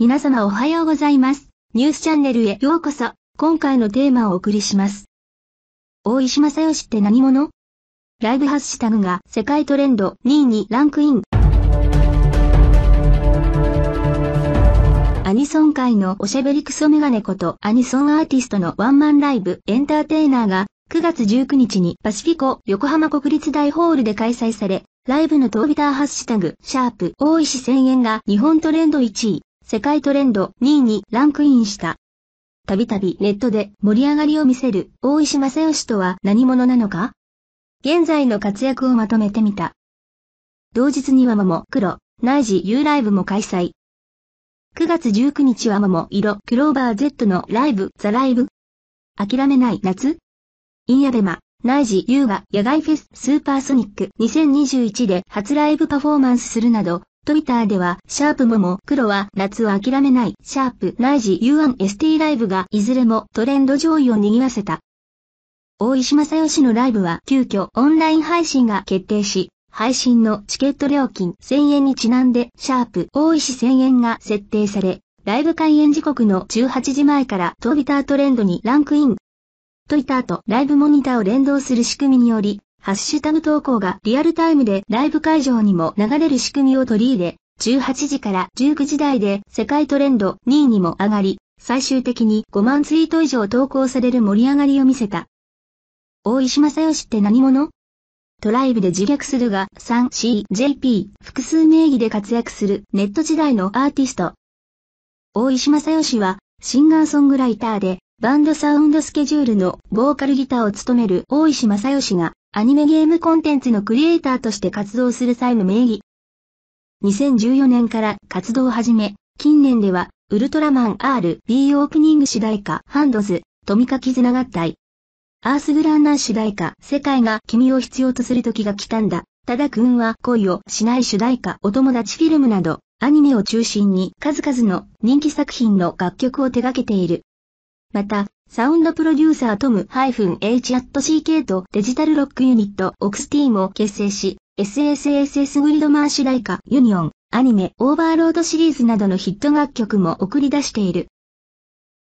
皆様おはようございます。ニュースチャンネルへようこそ。今回のテーマをお送りします。大石正義って何者ライブハッシュタグが世界トレンド2位にランクイン。アニソン界のおしゃべりクソメガネことアニソンアーティストのワンマンライブエンターテイナーが9月19日にパシフィコ横浜国立大ホールで開催され、ライブのトービターハッシュタグ、シャープ、大石1000円が日本トレンド1位、世界トレンド2位にランクインした。たびたびネットで盛り上がりを見せる大石正義とは何者なのか現在の活躍をまとめてみた。同日にはもも黒、内時 U ライブも開催。9月19日はもも色クローバー Z のライブザライブ諦めない夏インアベマ、内時 U が野外フェススーパーソニック2021で初ライブパフォーマンスするなどトイターでは、シャープもも黒は夏を諦めない、シャープライジ、U1ST ライブがいずれもトレンド上位を賑わせた。大石正義のライブは急遽オンライン配信が決定し、配信のチケット料金1000円にちなんで、シャープ大石1000円が設定され、ライブ開演時刻の18時前からトビタートレンドにランクイン。トイターとライブモニターを連動する仕組みにより、ハッシュタグ投稿がリアルタイムでライブ会場にも流れる仕組みを取り入れ、18時から19時台で世界トレンド2位にも上がり、最終的に5万ツイート以上投稿される盛り上がりを見せた。大石正義って何者トライブで自虐するが 3CJP 複数名義で活躍するネット時代のアーティスト。大石正義はシンガーソングライターでバンドサウンドスケジュールのボーカルギターを務める大石正義がアニメゲームコンテンツのクリエイターとして活動する際の名義。2014年から活動を始め、近年では、ウルトラマン RB オープニング主題歌、ハンドズ、トミカ絆合体。アースグランナー主題歌、世界が君を必要とする時が来たんだ。ただ君は恋をしない主題歌、お友達フィルムなど、アニメを中心に数々の人気作品の楽曲を手掛けている。また、サウンドプロデューサートム -h.ck とデジタルロックユニットオクスティームを結成し、SSSS グリドマン主題歌ユニオン、アニメオーバーロードシリーズなどのヒット楽曲も送り出している。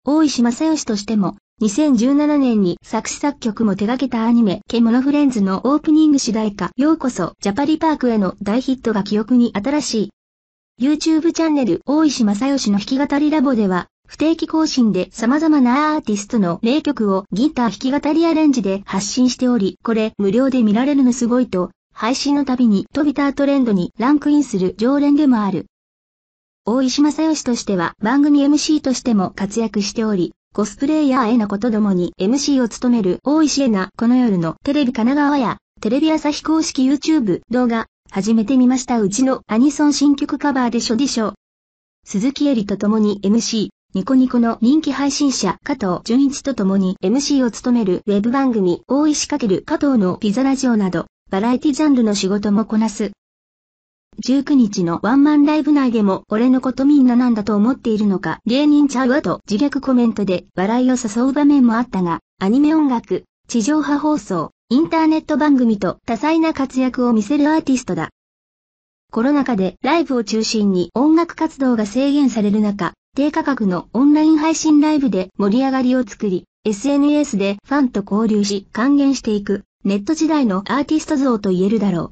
大石正義としても、2017年に作詞作曲も手掛けたアニメ、ケモノフレンズのオープニング主題歌、ようこそ、ジャパリパークへの大ヒットが記憶に新しい。YouTube チャンネル、大石正義の弾き語りラボでは、不定期更新で様々なアーティストの名曲をギター弾き語りアレンジで発信しており、これ無料で見られるのすごいと、配信の度に飛びタートレンドにランクインする常連でもある。大石正義としては番組 MC としても活躍しており、コスプレイヤーへのことどもに MC を務める大石恵なこの夜のテレビ神奈川やテレビ朝日公式 YouTube 動画始めてみましたうちのアニソン新曲カバーでしょでしょ。鈴木恵里と共に MC、ニコニコの人気配信者加藤純一と共に MC を務めるウェブ番組大石かける加藤のピザラジオなど、バラエティジャンルの仕事もこなす。19日のワンマンライブ内でも俺のことみんななんだと思っているのか芸人ちゃうわと自虐コメントで笑いを誘う場面もあったが、アニメ音楽、地上波放送、インターネット番組と多彩な活躍を見せるアーティストだ。コロナ禍でライブを中心に音楽活動が制限される中、低価格のオンライン配信ライブで盛り上がりを作り、SNS でファンと交流し還元していく、ネット時代のアーティスト像と言えるだろう。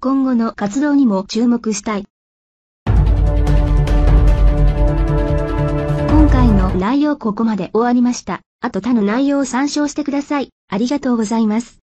今後の活動にも注目したい。今回の内容ここまで終わりました。あと他の内容を参照してください。ありがとうございます。